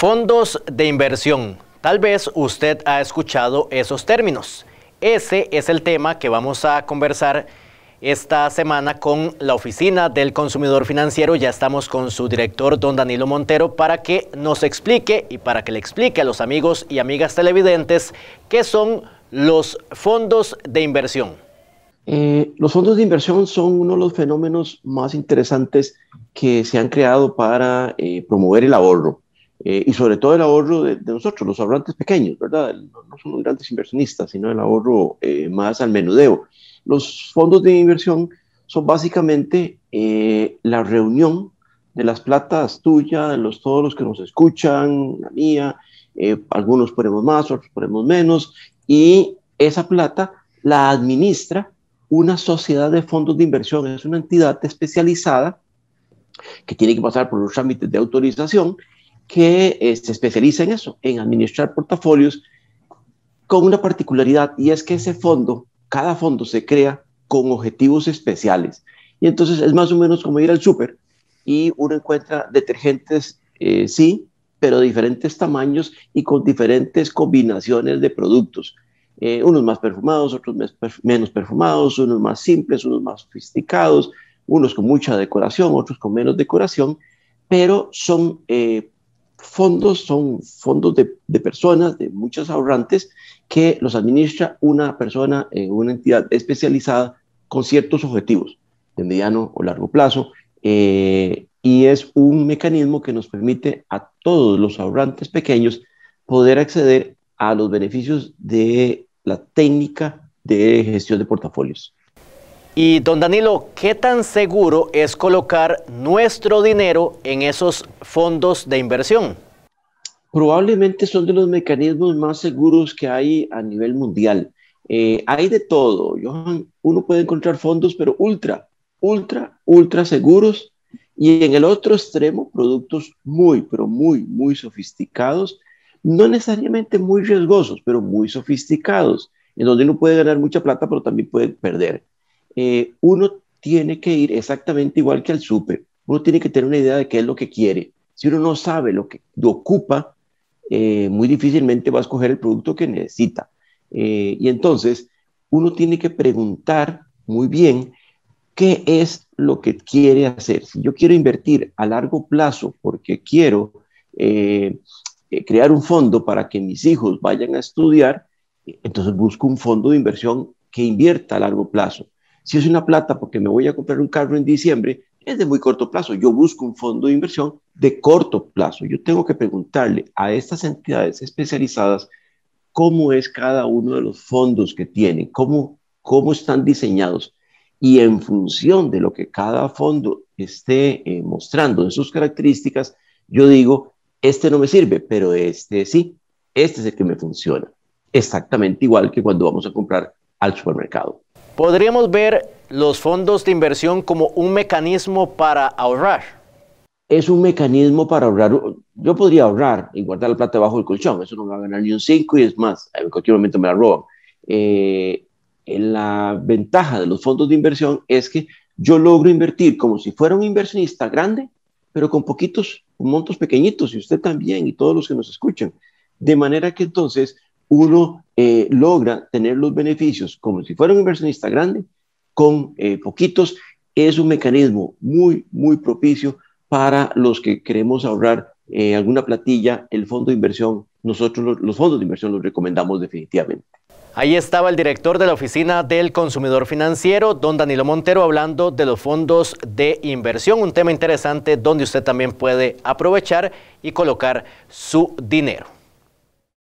Fondos de inversión. Tal vez usted ha escuchado esos términos. Ese es el tema que vamos a conversar esta semana con la Oficina del Consumidor Financiero. Ya estamos con su director, don Danilo Montero, para que nos explique y para que le explique a los amigos y amigas televidentes qué son los fondos de inversión. Eh, los fondos de inversión son uno de los fenómenos más interesantes que se han creado para eh, promover el ahorro eh, y sobre todo el ahorro de, nosotros, los ahorrantes pequeños, ¿verdad? No, somos son los grandes inversionistas, sino el ahorro eh, más al menudeo. Los fondos de inversión son básicamente eh, la reunión de las platas tuyas, de los, todos los que nos escuchan, la mía, algunos ponemos más, otros ponemos menos, y esa plata la administra una sociedad de fondos de inversión, es una entidad especializada que tiene que pasar por los trámites de autorización que eh, se especializa en eso, en administrar portafolios, con una particularidad, y es que ese fondo, cada fondo se crea con objetivos especiales. Y entonces es más o menos como ir al súper y uno encuentra detergentes, eh, sí, pero de diferentes tamaños y con diferentes combinaciones de productos. Eh, unos más perfumados, otros menos perfumados, unos más simples, unos más sofisticados, unos con mucha decoración, otros con menos decoración, pero son fondos son fondos de, personas, de muchos ahorrantes, que los administra una persona, eh, una entidad especializada con ciertos objetivos de mediano o largo plazo. Eh, y es un mecanismo que nos permite a todos los ahorrantes pequeños poder acceder a los beneficios de la técnica de gestión de portafolios. Y don Danilo, ¿qué tan seguro es colocar nuestro dinero en esos fondos de inversión? Probablemente son de los mecanismos más seguros que hay a nivel mundial. Eh, hay de todo, Uno puede encontrar fondos, pero ultra, ultra, ultra seguros. Y en el otro extremo, productos muy, pero muy, muy sofisticados. No necesariamente muy riesgosos, pero muy sofisticados, en donde uno puede ganar mucha plata, pero también puede perder. Eh, uno tiene que ir exactamente igual que al súper. Uno tiene que tener una idea de qué es lo que quiere. Si uno no sabe lo que lo ocupa, eh, muy difícilmente va a escoger el producto que necesita. Eh, y entonces, uno tiene que preguntar muy bien qué es lo que quiere hacer. Si yo quiero invertir a largo plazo porque quiero crear un fondo para que mis hijos vayan a estudiar, entonces busco un fondo de inversión que invierta a largo plazo. Si es una plata porque me voy a comprar un carro en diciembre, es de muy corto plazo. Yo busco un fondo de inversión de corto plazo. Yo tengo que preguntarle a estas entidades especializadas cómo es cada uno de los fondos que tienen, cómo, cómo están diseñados. Y en función de lo que cada fondo esté eh, mostrando de sus características, yo digo, este no me sirve, pero este sí, este es el que me funciona. Exactamente igual que cuando vamos a comprar al supermercado. ¿Podríamos ver los fondos de inversión como un mecanismo para ahorrar? Es un mecanismo para ahorrar. Yo podría ahorrar y guardar la plata debajo del colchón. Eso no me va a ganar ni un 5 y es más, en cualquier momento me la roban. Eh, la ventaja de los fondos de inversión es que yo logro invertir como si fuera un inversionista grande, pero con poquitos montos pequeñitos, y usted también, y todos los que nos escuchan. De manera que entonces uno eh, logra tener los beneficios como si fuera un inversionista grande con eh, poquitos, es un mecanismo muy, muy propicio para los que queremos ahorrar eh, alguna platilla, el fondo de inversión. Nosotros los fondos de inversión los recomendamos definitivamente. Ahí estaba el director de la Oficina del Consumidor Financiero, don Danilo Montero, hablando de los fondos de inversión, un tema interesante donde usted también puede aprovechar y colocar su dinero.